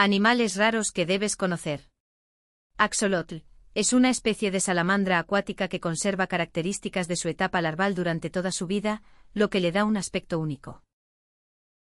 Animales raros que debes conocer. Axolotl. Es una especie de salamandra acuática que conserva características de su etapa larval durante toda su vida, lo que le da un aspecto único.